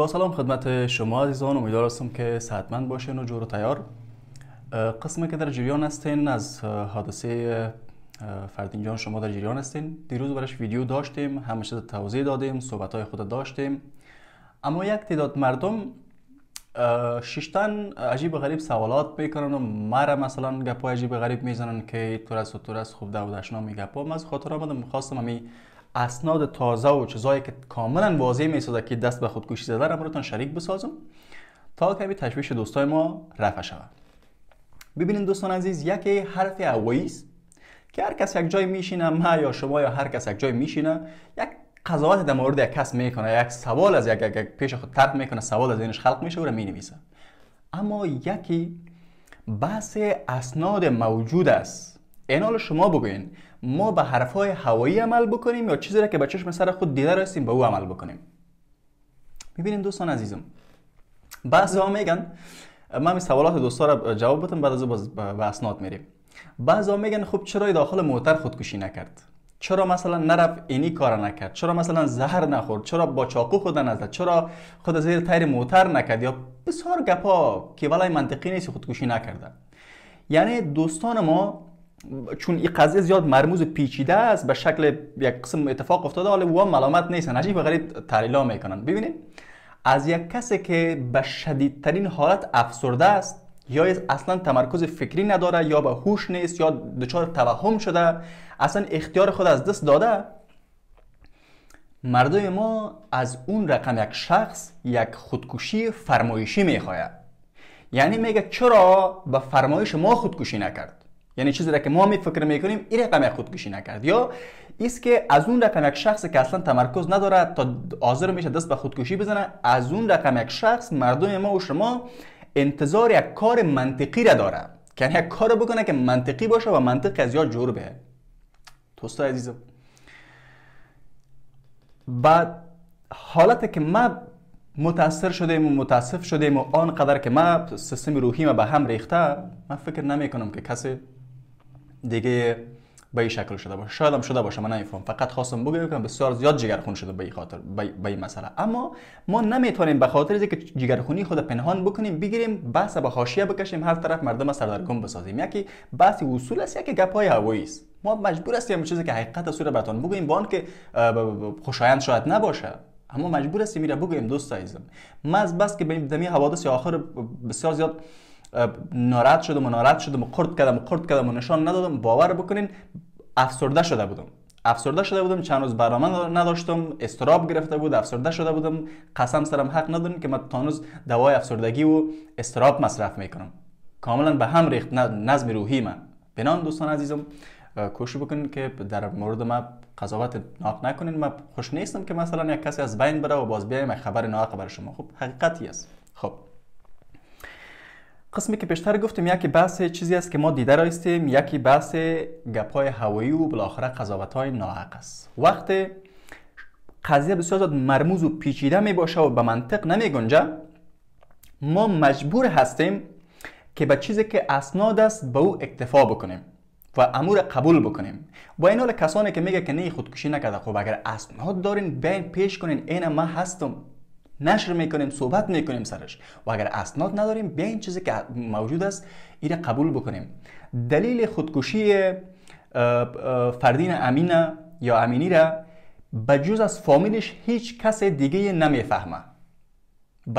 با سلام خدمت شما عزیزان امیدوار هستم که صحتمند باشین و جور و تیار قسمه که در جریان هستین از حادثه فردین شما در جریان هستین دیروز برش ویدیو داشتیم همیشه توضیح دادیم صحبت های خود داشتیم اما یک تعداد مردم ششتن عجیب غریب سوالات میکنن و مرا مثلا گپای عجیب غریب میزنن که تو و تو از خوب دو دشنا از خاطر آمدم خواستم همین اسناد تازه و چیزایی که کاملا واضح میسازه که دست به خودکشی زده را براتون شریک بسازم تا کمی تشویش دوستای ما رفع شود ببینید دوستان عزیز یک حرف اوایی که هر کس یک جای میشینه ما یا شما یا هر کس یک جای میشینه یک قضاوت در مورد یک کس میکنه یک سوال از یک, یک, پیش خود ترد میکنه سوال از اینش خلق میشه و می مینویسه اما یکی بحث اسناد موجود است اینال شما بگوین ما به حرفهای هوایی عمل بکنیم یا چیزی را که به چشم سر خود دیده راستیم به او عمل بکنیم میبینیم دوستان عزیزم بعضی ها میگن من این سوالات دوستان را جواب بعد از باز به اسناد میریم بعضا میگن خب چرا داخل موتر خودکشی نکرد چرا مثلا نرف اینی کار نکرد چرا مثلا زهر نخورد چرا با چاقو خود نزد چرا خود زیر تیر موتر نکرد یا بسیار گپا که ولای منطقی نیست خودکشی نکرده یعنی دوستان ما چون این قضیه زیاد مرموز پیچیده است به شکل یک قسم اتفاق افتاده حالا و ملامت نیستن عجیب و غریب ها میکنن ببینید از یک کسی که به شدیدترین حالت افسرده است یا اصلا تمرکز فکری نداره یا به هوش نیست یا دچار توهم شده اصلا اختیار خود از دست داده مردم ما از اون رقم یک شخص یک خودکشی فرمایشی میخواید یعنی میگه چرا به فرمایش ما خودکشی نکرد یعنی چیزی را که ما می فکر میکنیم این رقم خودکشی نکرد یا ایست که از اون رقم یک شخص که اصلا تمرکز نداره تا حاضر میشه دست به خودکشی بزنه از اون رقم یک شخص مردم ما و شما انتظار یک کار منطقی را داره که یعنی یک کار بکنه که منطقی باشه و منطق از یاد جور به توستا عزیزم بعد حالت که ما متاثر شدیم و متاسف شدیم و آنقدر که ما سیستم روحی ما به هم ریخته من فکر نمی کنم که کسی دیگه به این شکل شده باشه شاید هم شده باشه من نمیفهم فقط خواستم بگم که بسیار زیاد جگرخون شده به این خاطر به این مسئله اما ما نمیتونیم به خاطر اینکه جگرخونی خود پنهان بکنیم بگیریم بحث به حاشیه بکشیم هر طرف مردم سردرگم بسازیم یکی بحث اصول است یکی گپ هوایی است ما مجبور هستیم چیزی که حقیقت است رو براتون بگوییم با که خوشایند شاید نباشه اما مجبور هستیم میره بگوییم دوست عزیزم من بس که به دمی حوادث آخر بسیار زیاد ناراحت شدم و ناراحت شدم و قرد کردم و قرد کردم و نشان ندادم باور بکنین افسرده شده بودم افسرده شده بودم چند روز برنامه نداشتم استراب گرفته بود افسرده شده بودم قسم سرم حق ندارم که من تانوز دوای افسردگی و استراب مصرف میکنم کاملا به هم ریخت نظم روحی من بنان دوستان عزیزم کوشش بکنین که در مورد ما قضاوت ناق نکنین من خوش نیستم که مثلا یک کسی از بین بره و باز بیایم خبر ناق شما خب حقیقتی است خب قسمی که بیشتر گفتم یکی بحث چیزی است که ما دیده رایستیم یکی بحث گپای هوایی و بالاخره قضاوت های ناحق است وقت قضیه بسیار زیاد مرموز و پیچیده می باشه و به منطق نمی گنجه ما مجبور هستیم که به چیزی که اسناد است به او اکتفا بکنیم و امور قبول بکنیم با این حال کسانی که میگه که نه خودکشی نکرده خب اگر اسناد دارین بین پیش کنین این من هستم نشر میکنیم صحبت میکنیم سرش و اگر اسناد نداریم بیا این چیزی که موجود است ایره قبول بکنیم دلیل خودکشی فردین امینه یا امینی را جز از فامیلش هیچ کس دیگه نمیفهمه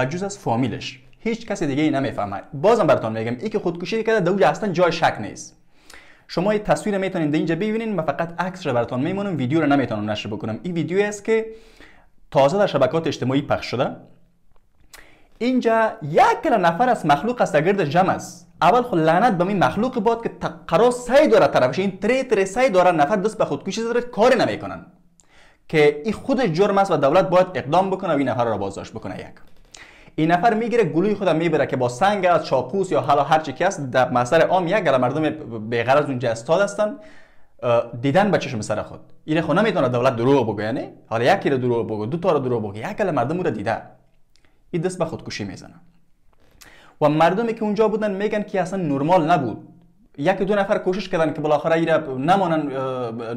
جز از فامیلش هیچ کس دیگه نمیفهمه بازم براتون میگم ای که خودکشی کرده دوج اصلا جای شک نیست شما این تصویر میتونید اینجا ببینید من فقط عکس رو براتون میمونم ویدیو رو نمیتونم نشر بکنم این ویدیو است که تازه در شبکات اجتماعی پخش شده اینجا یک نفر از مخلوق است گرد جمع است اول خود لعنت به این مخلوق باد که قرار سعی داره طرفش این تری تری سعی داره نفر دست به خودکشی زده کار نمیکنن که این خود جرم است و دولت باید اقدام بکنه و این نفر را بازداشت بکنه یک این نفر میگیره گلوی خودم میبره که با سنگ از چاقوس یا حالا هر چی که است در مسیر عام یک مردم به غرض اونجا استاد هستن دیدن به چشم سر خود این خونه خب میتونه دولت دروغ بگه یعنی حالا یکی رو دروغ بگه دو تا رو دروغ بگه یک مردم رو دیده این دست به خودکشی میزنه و مردمی که اونجا بودن میگن که اصلا نرمال نبود یک دو نفر کوشش کردن که بالاخره ایره نمانن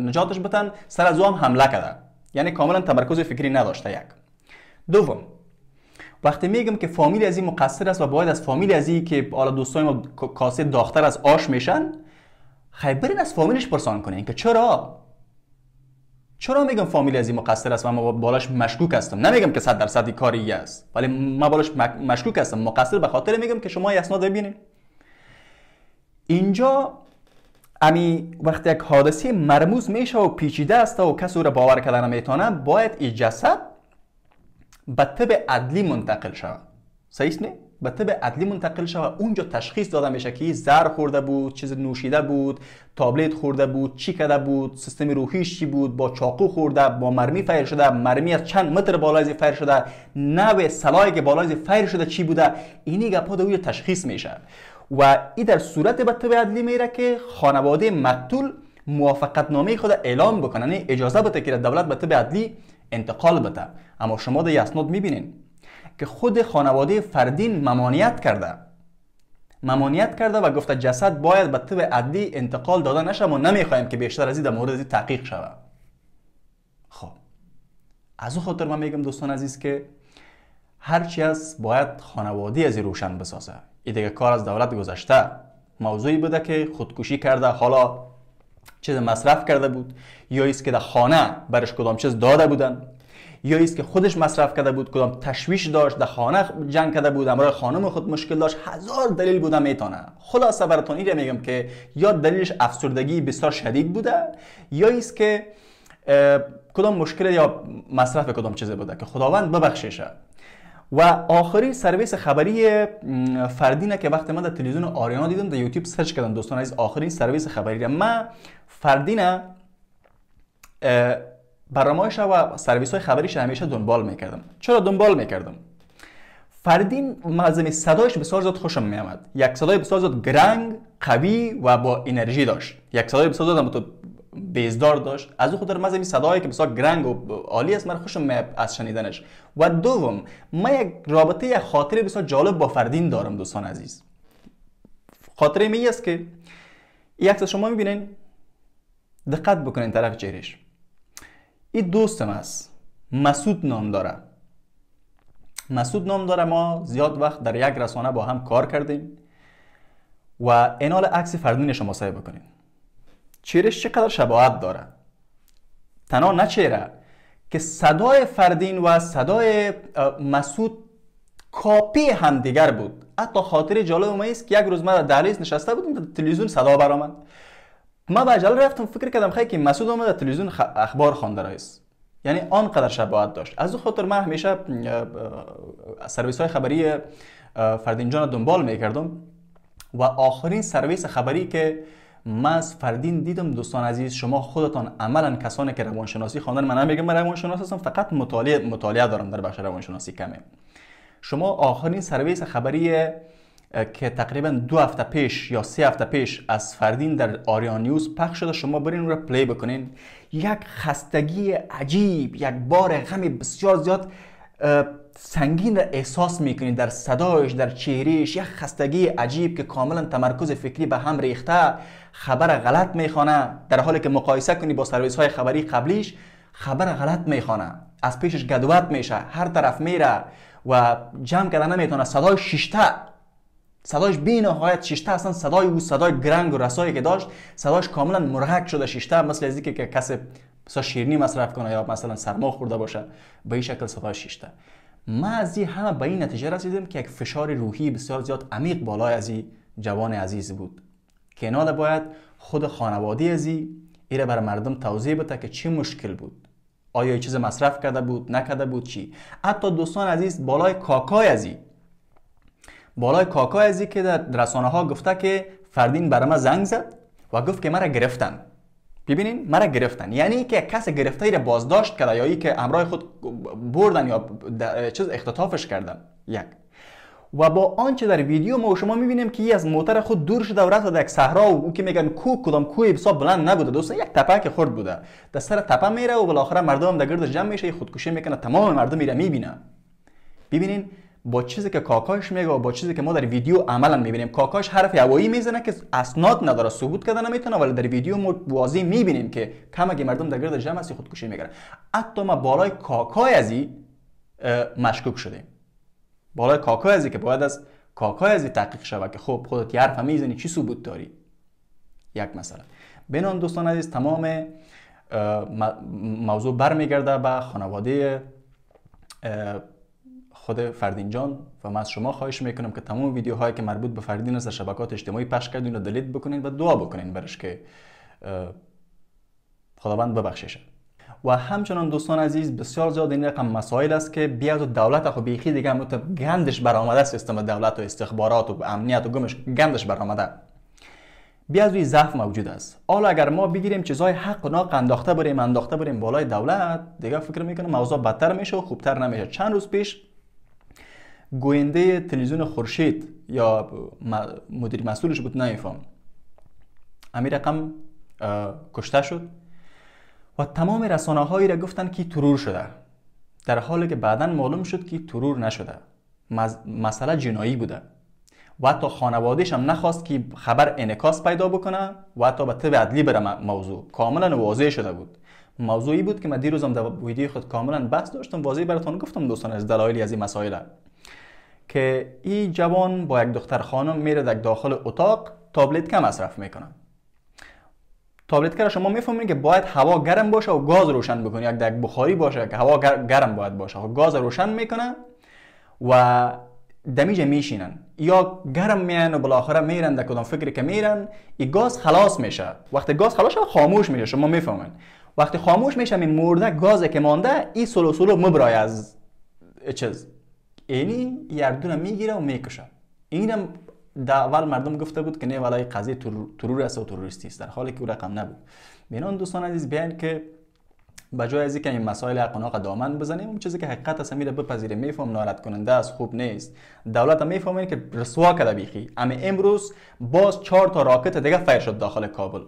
نجاتش بتن سر از هم حمله کردن یعنی کاملا تمرکز فکری نداشته یک دوم وقتی میگم که فامیل از این مقصر است و باید از فامیل از این که حالا دوستای ما کاسه داختر از آش میشن خیلی برین از فامیلش پرسان کنین که چرا چرا میگم فامیل از این مقصر است و ما بالاش مشکوک هستم نمیگم که صد درصدی کاری است ولی ما بالاش مشکوک هستم مقصر به خاطر میگم که شما اسناد ببینید اینجا امی وقتی یک حادثه مرموز میشه و پیچیده است و کسی را باور کردن میتونه باید این جسد به طب عدلی منتقل شود صحیح نه به طب عدلی منتقل شود و اونجا تشخیص داده میشه که زر خورده بود چیز نوشیده بود تابلت خورده بود چی کرده بود سیستم روحیش چی بود با چاقو خورده با مرمی فیر شده مرمی از چند متر بالای فیر شده نو سلاحی که بالای فیر شده چی بوده اینی گپا در اونجا تشخیص میشه و ای در صورت به طب عدلی میره که خانواده مقتول موافقت نامه خود اعلام بکنن یعنی اجازه بده که دولت به طب عدلی انتقال بده اما شما در اسناد میبینین که خود خانواده فردین ممانیت کرده ممانیت کرده و گفته جسد باید به طب عدی انتقال داده نشه ما نمیخوایم که بیشتر از این در مورد تحقیق شود خب از او خاطر من میگم دوستان عزیز که چی از باید خانواده از روشن بسازه این دیگه کار از دولت گذشته موضوعی بوده که خودکشی کرده حالا چیز مصرف کرده بود یا ایست که در خانه برش کدام چیز داده بودن یا ایست که خودش مصرف کرده بود کدام تشویش داشت در خانه جنگ کرده بود امرای خانم خود مشکل داشت هزار دلیل بوده میتونه خلاصه براتون اینو میگم که یا دلیلش افسردگی بسیار شدید بوده یا ایست که کدام مشکل یا مصرف کدام چیزه بوده که خداوند ببخششه و آخرین سرویس خبری فردینه که وقتی من در تلویزیون آریانا دیدم در یوتیوب سرچ کردم دوستان از آخرین سرویس خبری من فردینه برنامه‌اش و سرویس های خبریش همیشه دنبال میکردم چرا دنبال میکردم فردین معظم صدایش بسیار زیاد خوشم میامد یک صدای بسیار زیاد گرنگ قوی و با انرژی داشت یک صدای بسیار زیاد تو بیزدار داشت از او خود در مزمی صدایی که بسیار گرنگ و عالی است من خوشم میاد از شنیدنش و دوم من یک رابطه یک خاطره بسیار جالب با فردین دارم دوستان عزیز خاطره می است که یک شما میبینین دقت بکنین طرف چهرش این دوستم است مسعود نام داره مسعود نام داره ما زیاد وقت در یک رسانه با هم کار کردیم و انال عکس فردین شما سعی بکنیم. چیرش چقدر شباهت داره تنها نه چیره که صدای فردین و صدای مسعود کاپی همدیگر بود حتی خاطر جالب ما است که یک روز من در دهلیز نشسته بودیم تلویزیون صدا برآمد ما به عجله رفتم فکر کردم خیلی که مسعود آمده تلویزیون اخبار خوانده رئیس یعنی آنقدر شباهت داشت از اون خاطر من همیشه سرویس های خبری فردین جان دنبال میکردم و آخرین سرویس خبری که من از فردین دیدم دوستان عزیز شما خودتان عملا کسانی که روانشناسی خواندن من نمیگم من روانشناس هستم فقط مطالعه مطالعه دارم در بخش روانشناسی کمه شما آخرین سرویس خبری که تقریبا دو هفته پیش یا سه هفته پیش از فردین در آریان نیوز پخش شده شما برین رو پلی بکنین یک خستگی عجیب یک بار غم بسیار زیاد سنگین را احساس میکنین در صدایش در چهریش یک خستگی عجیب که کاملا تمرکز فکری به هم ریخته خبر غلط میخوانه در حالی که مقایسه کنی با سرویس های خبری قبلیش خبر غلط میخوانه از پیشش گدوت میشه هر طرف میره و جمع کرده نمیتونه صدای شیشته صدایش نهایت شیشته اصلا صدای او صدای گرنگ و رسایی که داشت صدایش کاملا مرهک شده شیشته مثل از که کسی مثلا شیرنی مصرف کنه یا مثلا سرما خورده باشه به این شکل صدای شیشته ما از این همه به این نتیجه رسیدیم که یک فشار روحی بسیار زیاد عمیق بالای از این جوان عزیز بود که باید خود خانواده ازی ایره بر مردم توضیح بده که چی مشکل بود آیا چیز مصرف کرده بود نکرده بود چی حتی دوستان عزیز بالای کاکای ازی. بالای کاکا ازی که در رسانه ها گفته که فردین برای ما زنگ زد و گفت که مرا گرفتن ببینین مرا گرفتن یعنی که کس گرفته را بازداشت کرده یا ای که امرای خود بردن یا چیز اختطافش کردن یک و با آنچه در ویدیو ما و شما میبینیم که ای از موتر خود دور شده و رفت یک صحرا و او که میگن کو کدام کوی بسا بلند نبوده دوستا یک تپه خورد بوده در سر تپه میره و بالاخره مردم در گردش جمع میشه خودکشی میکنه تمام مردم میره میبینه ببینین با چیزی که کاکاش میگه و با چیزی که ما در ویدیو عملا میبینیم کاکاش حرف هوایی میزنه که اسناد نداره ثبوت کرده نمیتونه ولی در ویدیو ما واضح میبینیم که کم اگه مردم در گرد جمع هستی خودکشی میگره حتی ما بالای کاکای ازی مشکوک شدیم بالای کاکای ازی که باید از کاکای ازی تحقیق شود که خب خودت یه حرف میزنی چی ثبوت داری یک مثلا بینان دوستان عزیز تمام موضوع برمیگرده به خانواده خود فردین جان و من از شما خواهش میکنم که تمام ویدیوهایی که مربوط به فردین از شبکات اجتماعی پخش کردین و دلیت بکنین و دعا بکنین برش که خداوند ببخشش و همچنان دوستان عزیز بسیار زیاد این رقم مسائل است که بیاد و دولت خو خب بیخی دیگه هم گندش برآمده سیستم دولت و استخبارات و امنیت و گمش گندش برآمده بیا روی ضعف موجود است حالا اگر ما بگیریم چیزای حق و ناق انداخته بریم انداخته بریم بالای دولت دیگه فکر میکنم موضوع بدتر میشه و خوبتر نمیشه چند روز پیش گوینده تلویزیون خورشید یا مدیر مسئولش بود نیفهم امیر رقم کشته شد و تمام رسانه هایی را گفتن که ترور شده در حالی که بعدا معلوم شد که ترور نشده مسئله جنایی بوده و حتی خانوادهش هم نخواست که خبر انکاس پیدا بکنه و حتی به طب عدلی بره موضوع کاملا واضح شده بود موضوعی بود که من دیروزم در ویدیو خود کاملا بحث داشتم واضح براتون گفتم دوستان از دلایلی از این مسائل که این جوان با یک دختر خانم میره در داخل اتاق تابلت کم مصرف میکنن تابلت کرا شما میفهمین که باید هوا گرم باشه و گاز روشن بکنی یک دک بخاری باشه که هوا گرم باید باشه و خب گاز روشن میکنه و دمیج میشینن یا گرم میان و بالاخره میرن در کدام فکری که میرن این گاز خلاص میشه وقتی گاز خلاص شد خاموش میشه شما میفهمین وقتی خاموش میشه این مرده گازی که مانده این سلو سلو مبرای از چیز یعنی دونه میگیره و میکشه اینم در اول مردم گفته بود که نه ولای قضیه ترور است و تروریستی است در حالی که او رقم نبود بینان دوستان عزیز بیان که بجای از اینکه این مسائل اقناق دامن بزنیم اون چیزی که حقیقت است میره بپذیریم میفهم ناراحت کننده است خوب نیست دولت هم میفهمه که رسوا کرده بیخی اما امروز باز چهار تا راکت دیگه فیر شد داخل کابل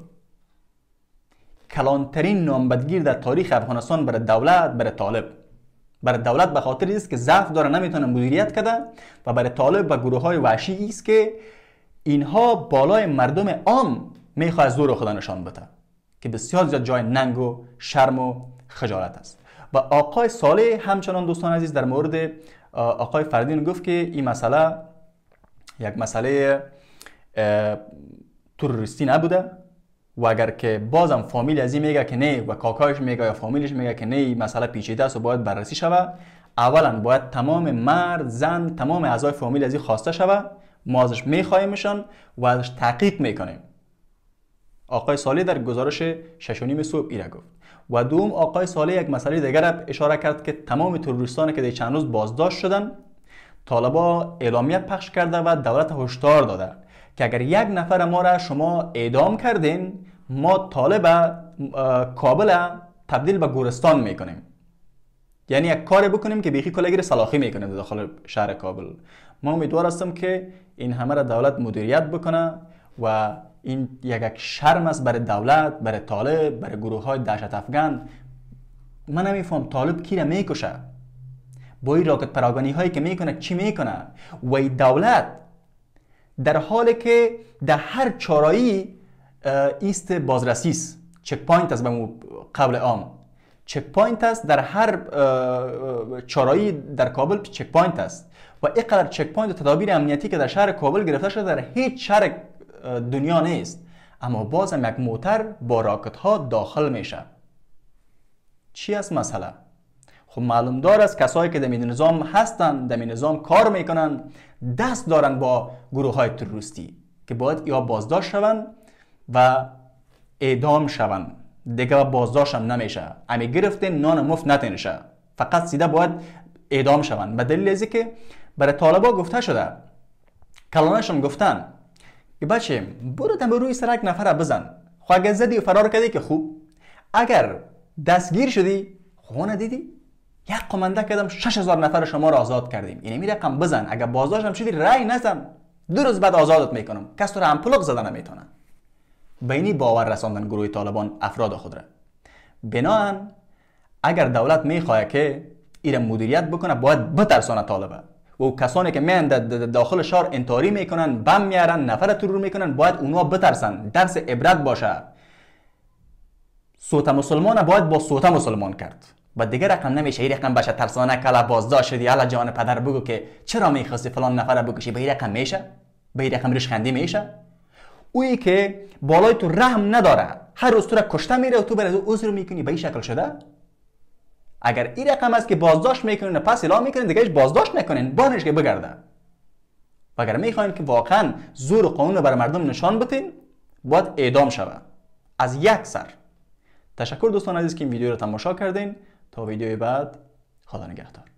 کلانترین نامبدگیر در تاریخ افغانستان بر دولت بر طالب برای دولت به خاطر است که ضعف داره نمیتونه مدیریت کده و برای طالب و گروه های وحشی است که اینها بالای مردم عام میخواه زور خدا نشان بده که بسیار زیاد جای ننگ و شرم و خجالت است و آقای صالح همچنان دوستان عزیز در مورد آقای فردین گفت که این مسئله یک مسئله تروریستی نبوده و اگر که بازم فامیل از این میگه که نه و کاکایش میگه یا فامیلش میگه که نه مسئله پیچیده است و باید بررسی شود اولا باید تمام مرد زن تمام اعضای فامیل از این خواسته شود ما ازش میخواهیمشان و ازش تحقیق میکنیم آقای سالی در گزارش نیم صبح ایره گفت و دوم آقای سالی یک مسئله دیگر اشاره کرد که تمام تروریستانی که چند روز بازداشت شدن طالبا اعلامیه پخش کرده و دولت هشدار داده که اگر یک نفر ما را شما اعدام کردین ما طالب کابل تبدیل به گورستان میکنیم یعنی یک کار بکنیم که بیخی کلگیر سلاخی میکنه داخل شهر کابل ما امیدوار هستم که این همه را دولت مدیریت بکنه و این یک شرم است برای دولت برای طالب برای گروه های دهشت افغان من نمیفهم طالب کی را میکشه با این راکت پراگانی هایی که میکنه چی میکنه و دولت در حالی که در هر چارایی ایست بازرسی است چک پوینت است به قبل عام چک پوینت است در هر چارایی در کابل چک پوینت است و اینقدر چک پوینت و تدابیر امنیتی که در شهر کابل گرفته شده در هیچ شهر دنیا نیست اما باز هم یک موتر با راکت ها داخل میشه چی است مسئله خب معلوم دار است کسایی که در نظام هستند در نظام کار میکنن دست دارن با گروه های تروریستی که باید یا بازداشت شوند و اعدام شوند دیگه بازداشت هم نمیشه امی گرفته نان مفت نتنشه فقط سیده باید اعدام شوند به دلیل ازی که برای طالبا گفته شده هم گفتن که بچه برو تم روی سرک نفره بزن اگر زدی و فرار کردی که خوب اگر دستگیر شدی خونه دیدی یک قمانده کردم 6000 نفر شما را آزاد کردیم یعنی می رقم بزن اگر بازداشتم شدی رای نزن دو روز بعد آزادت میکنم کس تو را هم زدن نمیتونه بینی باور رساندن گروه طالبان افراد خود را بناهن اگر دولت میخواه که ایره مدیریت بکنه باید بترسانه طالبه و کسانی که میان داخل شهر انتاری میکنن بم میارن نفر ترور میکنن باید اونها بترسن درس عبرت باشه سوت مسلمان باید با سوت مسلمان کرد با دیگه رقم نمیشه این رقم بشه ترسانه کلا بازداشت شدی علا جان پدر بگو که چرا میخواستی فلان نفر بکشی به این رقم میشه به این رقم روش خندی میشه اویی که بالای تو رحم نداره هر روز تو را کشته میره و تو بر از عذر میکنی به این شکل شده اگر این رقم است که بازداشت میکنین پس اعلام میکنین دیگه بازداشت نکنین بانش که بگرده و اگر میخواین که واقعا زور قانون رو بر مردم نشان بتین باید اعدام شوه از یک سر تشکر دوستان عزیز که این ویدیو رو تماشا کردین تا ویدیوی بعد خدا نگهدار